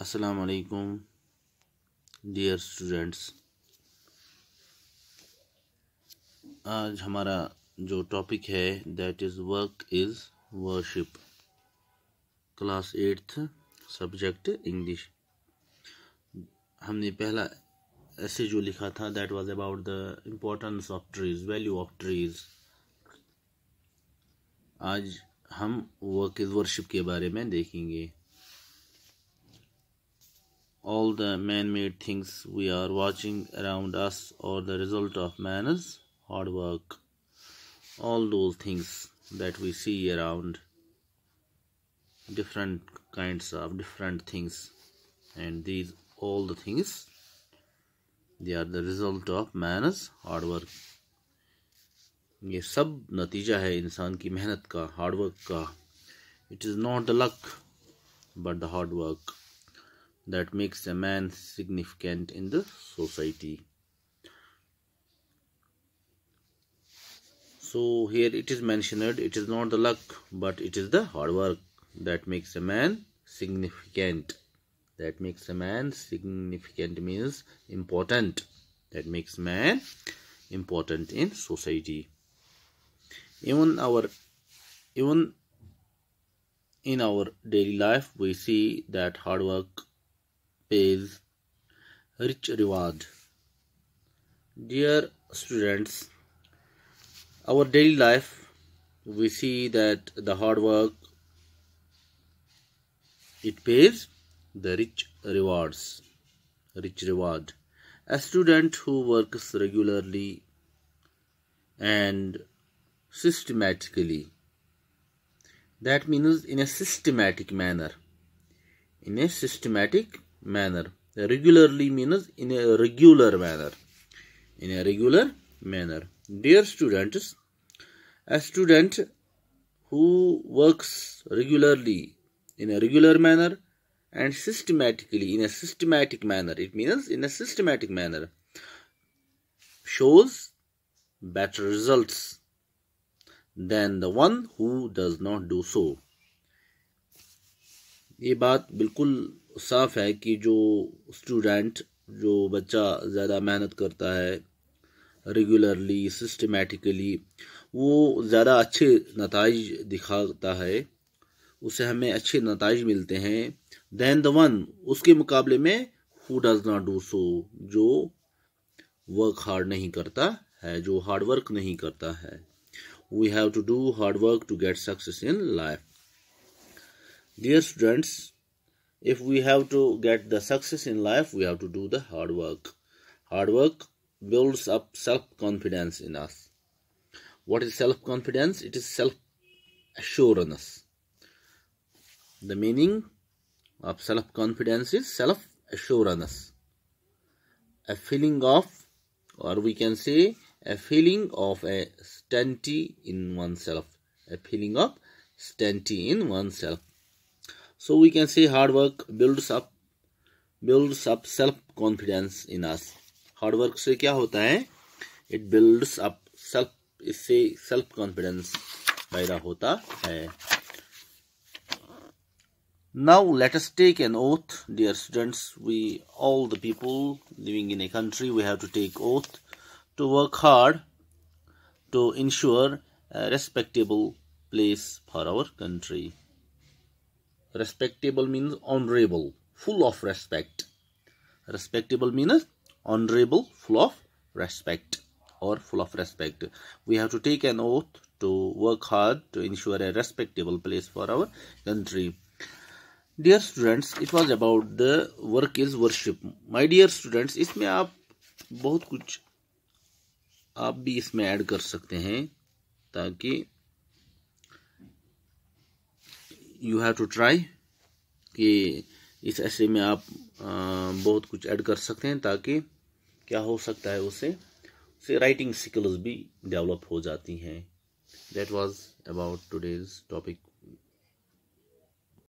अस्सलाम वालेकुम dear students आज हमारा जो टॉपिक है that is work is worship class eighth subject English हमने पहला ऐसे जो लिखा था that was about the importance of trees value of trees आज हम वर्क इज़ वर्शिप के बारे में देखेंगे all the man-made things we are watching around us are the result of man's hard work all those things that we see around different kinds of different things and these all the things they are the result of man's hard work ये सब नतीजा है इंसान की मेहनत का hard work का it is not the that makes a man significant in the society. So here it is mentioned it is not the luck but it is the hard work that makes a man significant. That makes a man significant means important. That makes man important in society. Even our even in our daily life we see that hard work pays rich reward. Dear students, our daily life we see that the hard work it pays the rich rewards rich reward a student who works regularly and systematically that means in a systematic manner in a systematic manner. Regularly means in a regular manner. In a regular manner. Dear students, a student who works regularly in a regular manner and systematically in a systematic manner it means in a systematic manner shows better results than the one who does not do so ये बात बिल्कुल साफ है कि जो student जो बच्चा ज़्यादा मेहनत करता है रेगुलरली सिस्टमेटिकली वो ज़्यादा अच्छे नतज दिखाता है उसे हमें अच्छे नतज मिलते हैं दैन द वन उसके मुकाबले में who does not do so जो वर्क हार्ड नहीं करता है जो हार्ड वर्क नहीं करता है we have to do hard work to get success in life Dear students, if we have to get the success in life, we have to do the hard work. Hard work builds up self-confidence in us. What is self-confidence? It is self-assurance. The meaning of self-confidence is self-assurance. A feeling of, or we can say, a feeling of a stenty in oneself. A feeling of stenty in oneself So we can say hard work builds up builds up self confidence in us. Hard work se kya hota hai It builds up self इससे self confidence paida hota hai Now let us take an oath, dear students. We all the people living in a country we have to take oath to work hard to ensure a respectable place for our country. respectable means honorable full of respect respectable means honorable full of respect or full of respect we have to take an oath to work hard to ensure a respectable place for our country dear students it was about the work is worship my dear students isme aap bahut kuch aap bhi isme add kar sakte hain ताकि you have to try कि इस ऐसे में आप बहुत कुछ add कर सकते हैं ताकि क्या हो सकता है उसे उसे राइटिंग स्किल्स भी डेवलप हो जाती हैं that was about today's topic